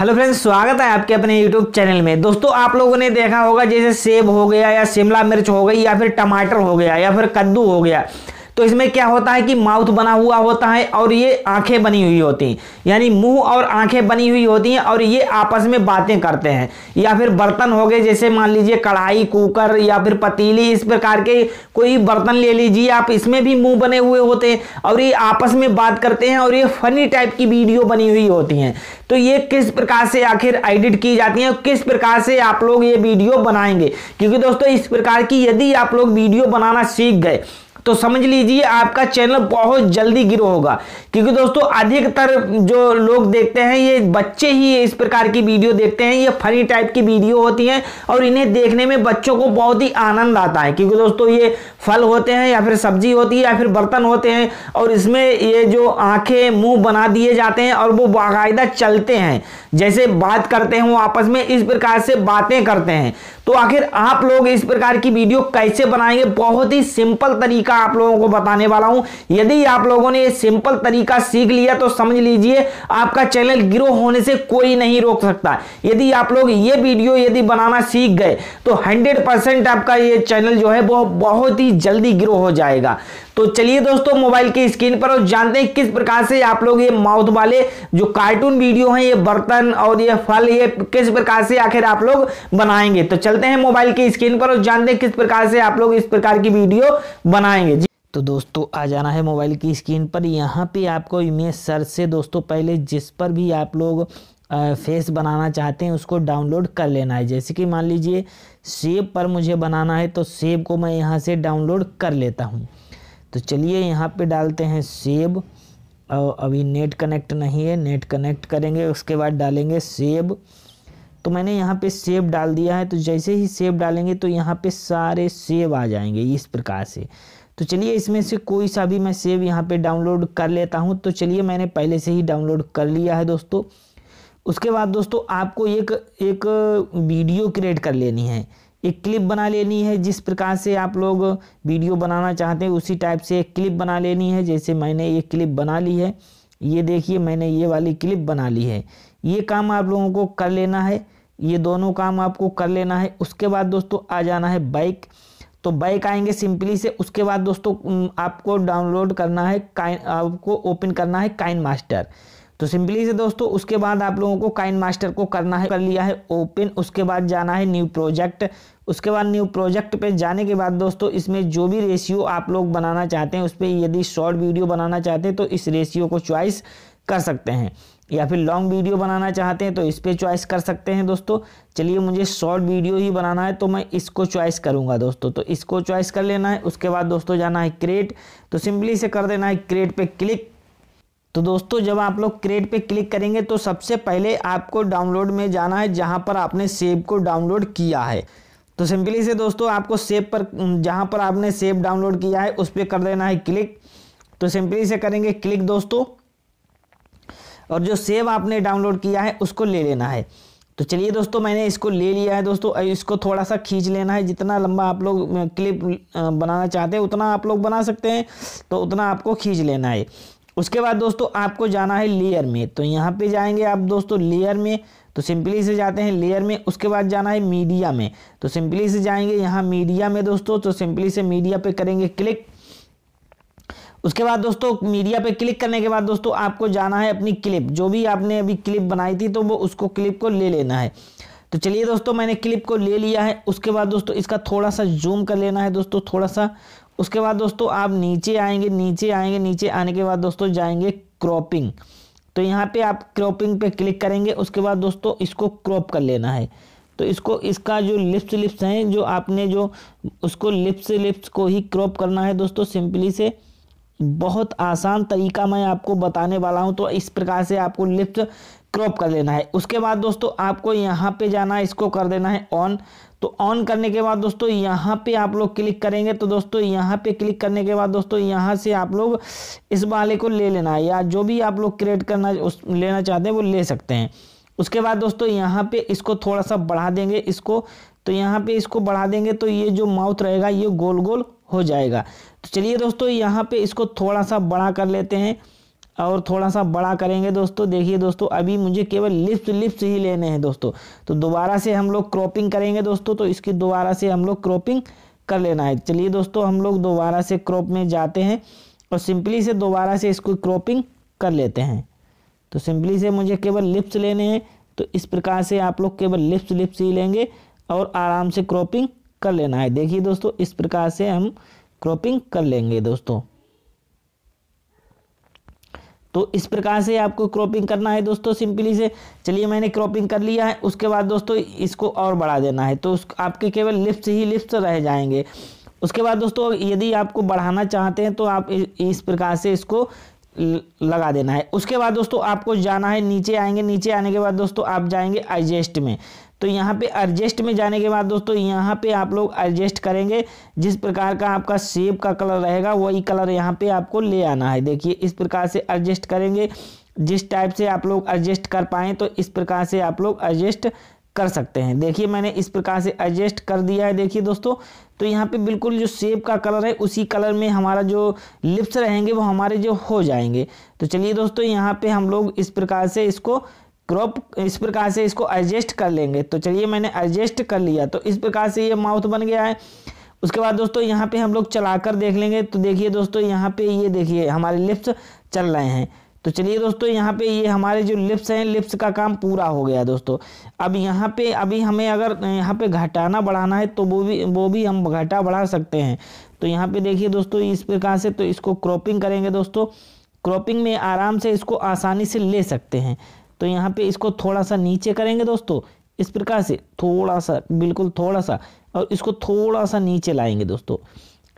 hello friends स्वागत है आपके अपने यूट्यूब चैनल में दोस्तों आप लोगों ने देखा होगा जैसे सेब हो गया या शिमला मिर्च हो गई या फिर टमाटर हो गया या फिर कद्दू हो गया तो इसमें क्या होता है कि माउथ बना हुआ होता है और ये आंखें बनी हुई होती हैं यानी मुंह और आंखें बनी हुई होती हैं और ये आपस में बातें करते हैं या फिर बर्तन हो गए जैसे मान लीजिए कढ़ाई कुकर या फिर पतीली इस प्रकार के कोई बर्तन ले लीजिए आप इसमें भी मुंह बने हुए होते हैं और ये आपस में बात करते हैं और ये फनी टाइप की वीडियो बनी हुई होती हैं तो ये किस प्रकार से आखिर एडिट की जाती है किस प्रकार से आप लोग ये वीडियो बनाएंगे क्योंकि दोस्तों इस प्रकार की यदि आप लोग वीडियो बनाना सीख गए तो समझ लीजिए आपका चैनल बहुत जल्दी ग्रो होगा क्योंकि दोस्तों अधिकतर जो लोग देखते हैं ये बच्चे ही इस प्रकार की वीडियो देखते हैं ये फनी टाइप की वीडियो होती हैं और इन्हें देखने में बच्चों को बहुत ही आनंद आता है क्योंकि दोस्तों ये फल होते हैं या फिर सब्जी होती है या फिर बर्तन होते हैं और इसमें ये जो आंखें मुंह बना दिए जाते हैं और वो बाकायदा चलते हैं जैसे बात करते हैं वो आपस में इस प्रकार से बातें करते हैं तो आखिर आप लोग इस प्रकार की वीडियो कैसे बनाएंगे बहुत ही सिंपल तरीका आप लोगों को बताने वाला हूं यदि आप लोगों ने ये सिंपल तरीका सीख लिया तो समझ लीजिए आपका चैनल ग्रो होने से कोई नहीं रोक सकता यदि आप लोग ये वीडियो यदि बनाना सीख गए तो हंड्रेड आपका ये चैनल जो है वो बहुत ही जल्दी ग्रो हो जाएगा तो चलिए दोस्तों मोबाइल की स्क्रीन पर और जानते हैं किस प्रकार से आप लोग ये माउथ वाले जो कार्टून वीडियो हैं ये बर्तन और ये फल ये किस प्रकार से आखिर आप लोग बनाएंगे तो चलते हैं मोबाइल की स्क्रीन पर और जानते हैं किस प्रकार से आप लोग इस प्रकार की वीडियो बनाएंगे तो दोस्तों आ जाना है मोबाइल की स्क्रीन पर यहाँ पे आपको इमेज सर्च से दोस्तों पहले जिस पर भी आप लोग फेस बनाना चाहते हैं उसको डाउनलोड कर लेना है जैसे कि मान लीजिए सेब पर मुझे बनाना है तो सेब को मैं यहाँ से डाउनलोड कर लेता हूँ तो चलिए यहाँ पे डालते हैं सेब और अभी नेट कनेक्ट नहीं है नेट कनेक्ट करेंगे उसके बाद डालेंगे सेब तो मैंने यहाँ पे सेब डाल दिया है तो जैसे ही सेब डालेंगे तो यहाँ पे सारे सेब आ जाएंगे इस प्रकार से तो चलिए इसमें से कोई सा भी मैं सेब यहाँ पे डाउनलोड कर लेता हूँ तो चलिए मैंने पहले से ही डाउनलोड कर लिया है दोस्तों उसके बाद दोस्तों आपको एक एक वीडियो क्रिएट कर लेनी है एक क्लिप बना लेनी है जिस प्रकार से आप लोग वीडियो बनाना चाहते हैं उसी टाइप से एक क्लिप बना लेनी है जैसे मैंने ये क्लिप बना ली है ये देखिए मैंने ये वाली क्लिप बना ली है ये काम आप लोगों को कर लेना है ये दोनों काम आपको कर लेना है उसके बाद दोस्तों आ जाना है बाइक तो बाइक आएंगे सिंपली से उसके बाद दोस्तों आपको डाउनलोड करना है काइन आपको ओपन करना है काइन मास्टर तो सिंपली से दोस्तों उसके बाद आप लोगों को काइन मास्टर को करना है कर लिया है ओपन उसके बाद जाना है न्यू प्रोजेक्ट उसके बाद न्यू प्रोजेक्ट पे जाने के बाद दोस्तों इसमें जो भी रेशियो आप लोग बनाना चाहते हैं उस पर यदि शॉर्ट वीडियो बनाना चाहते हैं तो इस रेशियो को च्वाइस कर सकते हैं या फिर लॉन्ग वीडियो बनाना चाहते हैं तो इस पर च्वाइस कर सकते हैं दोस्तों चलिए मुझे शॉर्ट वीडियो ही बनाना है तो मैं इसको च्वाइस करूंगा दोस्तों तो इसको च्वाइस कर लेना है उसके बाद दोस्तों जाना है क्रिएट तो सिंपली से कर देना है क्रिएट पे क्लिक तो दोस्तों जब आप लोग क्रेड पे क्लिक करेंगे तो सबसे पहले आपको डाउनलोड में जाना है जहाँ पर आपने सेब को डाउनलोड किया है तो सिंपली से दोस्तों आपको सेब पर जहाँ पर आपने सेब डाउनलोड किया है उस पर कर देना है क्लिक तो सिंपली से करेंगे क्लिक दोस्तों और जो सेब आपने डाउनलोड किया है उसको ले लेना है तो चलिए दोस्तों मैंने इसको ले लिया है दोस्तों इसको थोड़ा सा खींच लेना है जितना लंबा आप लोग क्लिप बनाना चाहते हैं उतना आप लोग बना सकते हैं तो उतना आपको खींच लेना है उसके बाद दोस्तों आपको जाना है लेयर में तो यहाँ पे जाएंगे आप दोस्तों लेयर में तो सिंपली से जाते हैं लेयर में उसके बाद जाना है मीडिया में तो सिंपली से जाएंगे यहाँ मीडिया में दोस्तों तो सिंपली से मीडिया पे करेंगे क्लिक उसके बाद दोस्तों मीडिया पे क्लिक करने के बाद दोस्तों आपको जाना है अपनी क्लिप जो भी आपने अभी क्लिप बनाई थी तो वो उसको क्लिप को ले लेना है तो चलिए दोस्तों मैंने क्लिप को ले लिया है उसके बाद दोस्तों इसका थोड़ा सा जूम कर लेना है दोस्तों थोड़ा सा उसके बाद दोस्तों आप नीचे आएंगे नीचे आएंगे नीचे आने के बाद दोस्तों जाएंगे क्रॉपिंग तो यहाँ पे आप क्रॉपिंग पे क्लिक करेंगे उसके बाद दोस्तों इसको क्रॉप कर लेना है तो इसको इसका जो लिप्स लिप्स हैं जो आपने जो उसको लिप्स लिप्स को ही क्रॉप करना है दोस्तों सिंपली से बहुत आसान तरीका मैं आपको बताने वाला हूँ तो इस प्रकार से आपको लिप्स क्रॉप कर लेना है उसके बाद दोस्तों आपको यहाँ पे जाना है इसको कर देना है ऑन तो ऑन करने के बाद दोस्तों यहाँ पे आप लोग क्लिक करेंगे तो दोस्तों यहाँ पे क्लिक करने के बाद दोस्तों यहाँ से आप लोग इस वाले को ले लेना है या जो भी आप लोग क्रिएट करना उस लेना चाहते हैं वो ले सकते हैं उसके बाद दोस्तों यहाँ पे इसको थोड़ा सा बढ़ा देंगे इसको तो यहाँ पे इसको बढ़ा देंगे तो ये जो माउथ रहेगा ये गोल गोल हो जाएगा तो चलिए दोस्तों यहाँ पे इसको थोड़ा सा बड़ा कर लेते हैं और थोड़ा सा बड़ा करेंगे दोस्तों देखिए दोस्तों अभी मुझे केवल लिप्स लिप्स ही लेने हैं दोस्तों तो दोबारा से हम लोग क्रॉपिंग करेंगे दोस्तों तो इसकी दोबारा से हम लोग क्रॉपिंग कर लेना है चलिए दोस्तों हम लोग दोबारा से क्रॉप में जाते हैं और सिंपली से दोबारा से इसको क्रॉपिंग कर लेते हैं तो सिंपली से मुझे केवल लिप्स लेने हैं तो इस प्रकार से आप लोग केवल लिप्स लिप्स ही लेंगे और आराम से क्रॉपिंग कर लेना है देखिए दोस्तों इस प्रकार से हम क्रॉपिंग कर लेंगे दोस्तों तो इस प्रकार से आपको क्रॉपिंग करना है दोस्तों सिंपली से चलिए मैंने क्रॉपिंग कर लिया है उसके बाद दोस्तों इसको और बढ़ा देना है तो आपके केवल लिप्स ही लिप्स रह जाएंगे उसके बाद दोस्तों यदि आपको बढ़ाना चाहते हैं तो आप इस प्रकार से इसको लगा देना है उसके बाद दोस्तों आपको जाना है नीचे आएंगे नीचे आने के बाद दोस्तों आप जाएंगे एडजस्ट में तो यहाँ पे एडजस्ट में जाने के बाद दोस्तों यहाँ पे आप लोग एडजस्ट करेंगे जिस प्रकार का आपका सेब का कलर रहेगा वही कलर यहाँ पे आपको ले आना है देखिए इस प्रकार से एडजस्ट करेंगे जिस टाइप से आप लोग एडजस्ट कर पाएँ तो इस प्रकार से आप लोग एडजस्ट कर सकते हैं देखिए मैंने इस प्रकार से एडजस्ट कर दिया है देखिए दोस्तों तो यहाँ पे बिल्कुल जो सेब का कलर है उसी कलर में हमारा जो लिप्स रहेंगे वो हमारे जो हो जाएंगे तो चलिए दोस्तों यहाँ पे हम लोग इस प्रकार से इसको क्रॉप इस प्रकार से इसको एडजस्ट कर लेंगे तो चलिए मैंने एडजस्ट कर लिया तो इस प्रकार से ये माउथ बन गया है उसके बाद दोस्तों यहाँ पे हम लोग चलाकर देख लेंगे तो देखिए दोस्तों यहाँ पे ये देखिए हमारे लिप्स चल रहे हैं तो चलिए दोस्तों यहाँ पे ये हमारे जो लिप्स हैं लिप्स का काम पूरा हो गया दोस्तों अब यहाँ पे अभी हमें अगर यहाँ पे घटाना बढ़ाना है तो वो भी वो भी हम घटा बढ़ा सकते हैं तो यहाँ पे देखिए दोस्तों इस प्रकार से तो इसको क्रॉपिंग करेंगे दोस्तों क्रॉपिंग में आराम से इसको आसानी से ले सकते हैं तो यहाँ पे इसको थोड़ा सा नीचे करेंगे दोस्तों इस प्रकार से थोड़ा सा बिल्कुल थोड़ा सा और इसको थोड़ा सा नीचे लाएंगे दोस्तों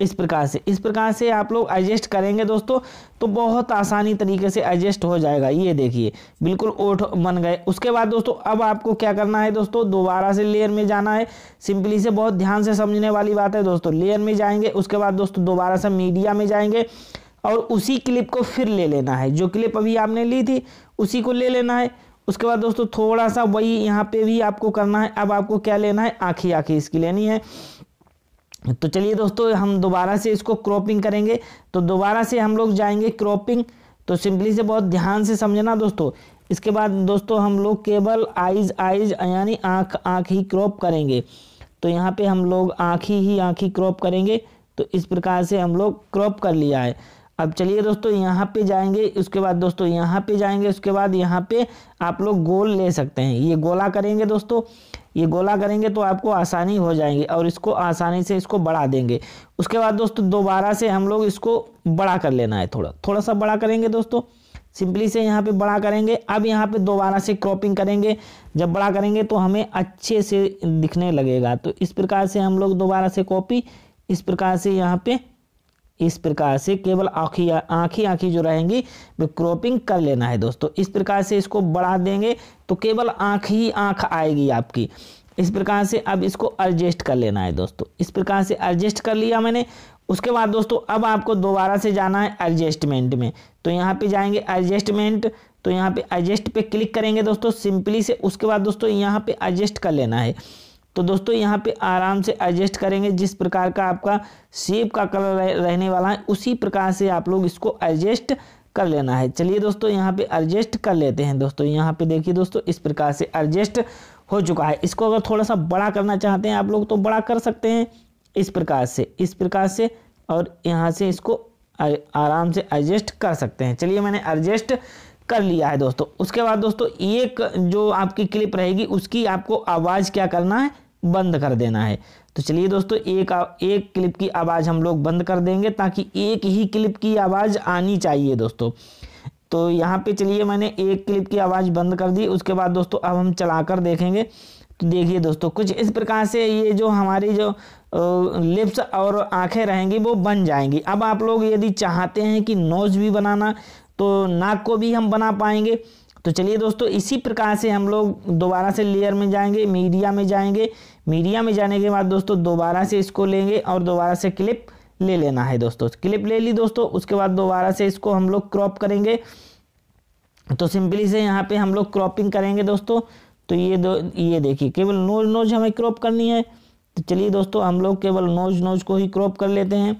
इस प्रकार से इस प्रकार से आप लोग एडजस्ट करेंगे दोस्तों तो बहुत आसानी तरीके से एडजस्ट हो जाएगा ये देखिए बिल्कुल ओठ बन गए उसके बाद दोस्तों अब आपको क्या करना है दोस्तों दोबारा से लेयर में जाना है सिंपली से बहुत ध्यान से समझने वाली बात है दोस्तों लेयर में जाएंगे उसके बाद दोस्तों दोबारा से मीडिया में जाएंगे और उसी क्लिप को फिर ले लेना है जो क्लिप अभी आपने ली थी उसी को ले लेना है उसके बाद दोस्तों थोड़ा सा वही यहाँ पे भी आपको करना है अब आपको क्या लेना है आँखी आँखी इसकी लेनी है तो चलिए दोस्तों हम दोबारा से इसको क्रॉपिंग करेंगे तो दोबारा से हम लोग जाएंगे क्रॉपिंग तो सिंपली से बहुत ध्यान से समझना दोस्तों इसके बाद दोस्तों हम लोग केवल आइज आइज यानी आँख आँख ही क्रॉप करेंगे तो यहाँ पे हम लोग आँखी ही ही क्रॉप करेंगे तो इस प्रकार से हम लोग क्रॉप कर लिया है अब चलिए दोस्तों यहाँ पे जाएंगे उसके बाद दोस्तों यहाँ पे जाएंगे उसके बाद यहाँ पे आप लोग गोल ले सकते हैं ये गोला करेंगे दोस्तों ये गोला करेंगे तो आपको आसानी हो जाएंगे और इसको आसानी से इसको बढ़ा देंगे उसके बाद दोस्तों दोबारा से हम लोग इसको बड़ा कर लेना है थोड़ा थोड़ा सा बड़ा करेंगे दोस्तों सिंपली से यहाँ पे बड़ा करेंगे अब यहाँ पे दोबारा से क्रॉपिंग करेंगे जब बड़ा करेंगे तो हमें अच्छे से दिखने लगेगा तो इस प्रकार से हम लोग दोबारा से कॉपी इस प्रकार से यहाँ पे इस प्रकार से केवल आँखी आँखी आँखी जो रहेंगी वे क्रॉपिंग कर लेना है दोस्तों इस प्रकार से इसको बढ़ा देंगे तो केवल आँख ही आँख आएगी आपकी इस प्रकार से अब इसको एडजस्ट कर लेना है दोस्तों इस प्रकार से एडजस्ट कर लिया मैंने उसके बाद दोस्तों अब आपको दोबारा से जाना है एडजस्टमेंट में तो यहाँ पे जाएंगे एडजस्टमेंट तो यहाँ पे एडजस्ट पे क्लिक करेंगे दोस्तों सिंपली से उसके बाद दोस्तों यहाँ पे एडजस्ट कर लेना है तो दोस्तों यहाँ पे आराम से एडजस्ट करेंगे जिस प्रकार का आपका शेप का कलर रहने वाला है उसी प्रकार से आप लोग इसको एडजस्ट कर लेना है चलिए दोस्तों यहाँ पे एडजस्ट कर लेते हैं दोस्तों यहाँ पे देखिए दोस्तों इस प्रकार से एडजस्ट हो चुका है इसको अगर थोड़ा सा बड़ा करना चाहते हैं आप लोग तो बड़ा कर सकते हैं इस प्रकार से इस प्रकार से और यहाँ से इसको आराम से एडजस्ट कर सकते हैं चलिए मैंने एडजस्ट कर लिया है दोस्तों उसके बाद दोस्तों एक जो आपकी क्लिप रहेगी उसकी आपको आवाज़ क्या करना है बंद कर देना है तो चलिए दोस्तों एक एक क्लिप की आवाज़ हम लोग बंद कर देंगे ताकि एक ही क्लिप की आवाज़ आनी चाहिए दोस्तों तो यहाँ पे चलिए मैंने एक क्लिप की आवाज़ बंद कर दी उसके बाद दोस्तों अब हम चलाकर देखेंगे तो देखिए दोस्तों कुछ इस प्रकार से ये जो हमारी जो लिप्स और आंखें रहेंगी वो बन जाएंगी अब आप लोग यदि चाहते हैं कि नोज़ भी बनाना तो नाक को भी हम बना पाएंगे तो चलिए दोस्तों इसी प्रकार से हम लोग दोबारा से लेयर में जाएंगे मीडिया में जाएंगे मीडिया में जाने के बाद दोस्तों दोबारा से इसको लेंगे और दोबारा से क्लिप ले लेना है दोस्तों क्लिप ले ली दोस्तों उसके बाद दोबारा से इसको हम लोग क्रॉप करेंगे तो सिंपली से यहाँ पे हम लोग क्रॉपिंग करेंगे दोस्तों तो ये दो ये देखिए केवल नोज नोज हमें क्रॉप करनी है तो चलिए दोस्तों हम लोग केवल नोज नोज को ही क्रॉप कर लेते हैं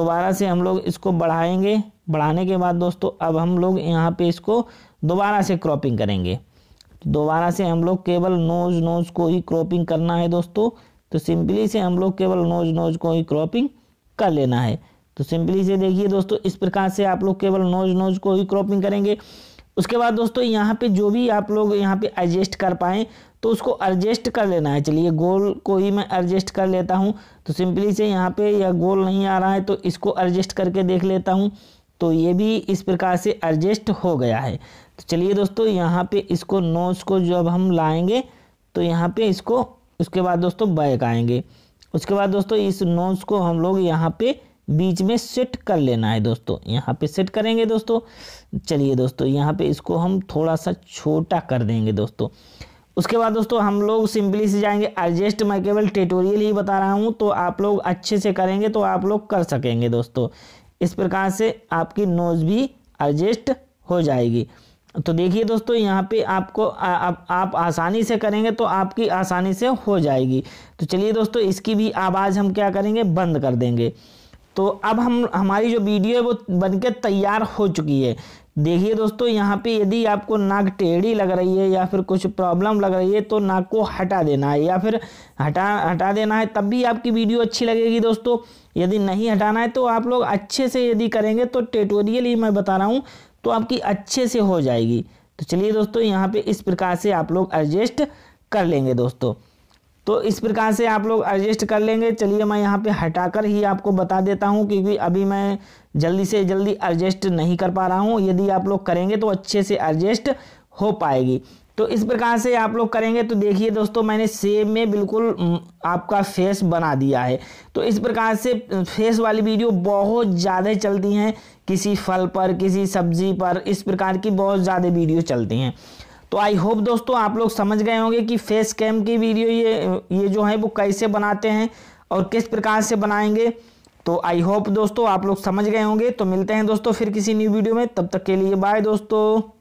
दोबारा से हम लोग इसको बढ़ाएंगे बढ़ाने के बाद दोस्तों अब हम लोग यहाँ पे इसको दोबारा से क्रॉपिंग करेंगे तो दोबारा से हम लोग केवल नोज नोज को ही क्रॉपिंग करना है दोस्तों तो सिंपली से हम लोग केवल नोज नोज को ही क्रॉपिंग कर लेना है तो सिंपली से देखिए दोस्तों इस प्रकार से आप लोग केवल नोज नोज को ही क्रॉपिंग करेंगे उसके बाद दोस्तों यहाँ पे जो भी आप लोग यहाँ पे एडजस्ट कर पाएँ तो उसको एडजस्ट कर लेना है चलिए गोल को ही मैं एडजस्ट कर लेता हूँ तो सिंपली से यहाँ पे यह गोल नहीं आ रहा है तो इसको एडजस्ट करके देख लेता हूँ तो ये भी इस प्रकार से एडजस्ट हो गया है तो चलिए दोस्तों यहाँ पे इसको नोज को जब हम लाएंगे तो यहाँ पे इसको उसके बाद दोस्तों बैक आएंगे उसके बाद दोस्तों इस नोज को हम लोग यहाँ पे बीच में सेट कर लेना है दोस्तों यहाँ पे सेट करेंगे दोस्तों चलिए दोस्तों यहाँ पे इसको हम थोड़ा सा छोटा कर देंगे दोस्तों उसके बाद दोस्तों हम लोग सिंपली से जाएंगे एडजस्ट मैं केवल ट्यूटोरियल ही बता रहा हूँ तो आप लोग अच्छे से करेंगे तो आप लोग कर सकेंगे दोस्तों इस प्रकार से आपकी नोज भी एडजस्ट हो जाएगी तो देखिए दोस्तों यहाँ पे आपको आप आप आसानी से करेंगे तो आपकी आसानी से हो जाएगी तो चलिए दोस्तों इसकी भी आवाज़ हम क्या करेंगे बंद कर देंगे तो अब हम हमारी जो वीडियो है वो बनके तैयार हो चुकी है देखिए दोस्तों यहाँ पे यदि आपको नाक टेढ़ी लग रही है या फिर कुछ प्रॉब्लम लग रही है तो नाक को हटा देना है या फिर हटा हटा देना है तब भी आपकी वीडियो अच्छी लगेगी दोस्तों यदि नहीं हटाना है तो आप लोग अच्छे से यदि करेंगे तो ट्यूटोरियल ही मैं बता रहा हूँ तो आपकी अच्छे से हो जाएगी तो चलिए दोस्तों यहाँ पे इस प्रकार से आप लोग एडजस्ट कर लेंगे दोस्तों तो इस प्रकार से आप लोग एडजस्ट कर लेंगे चलिए मैं यहाँ पे हटाकर ही आपको बता देता हूँ क्योंकि अभी मैं जल्दी से जल्दी एडजस्ट नहीं कर पा रहा हूँ यदि आप लोग करेंगे तो अच्छे से एडजस्ट हो पाएगी तो इस प्रकार से आप लोग करेंगे तो देखिए दोस्तों मैंने सेब में बिल्कुल आपका फेस बना दिया है तो इस प्रकार से फेस वाली वीडियो बहुत ज़्यादा चलती हैं किसी फल पर किसी सब्ज़ी पर इस प्रकार की बहुत ज़्यादा वीडियो चलती हैं तो आई होप दोस्तों आप लोग समझ गए होंगे कि फेस कैम की वीडियो ये ये जो है वो कैसे बनाते हैं और किस प्रकार से बनाएंगे तो आई होप दोस्तों आप लोग समझ गए होंगे तो मिलते हैं दोस्तों फिर किसी न्यू वीडियो में तब तक के लिए बाय दोस्तों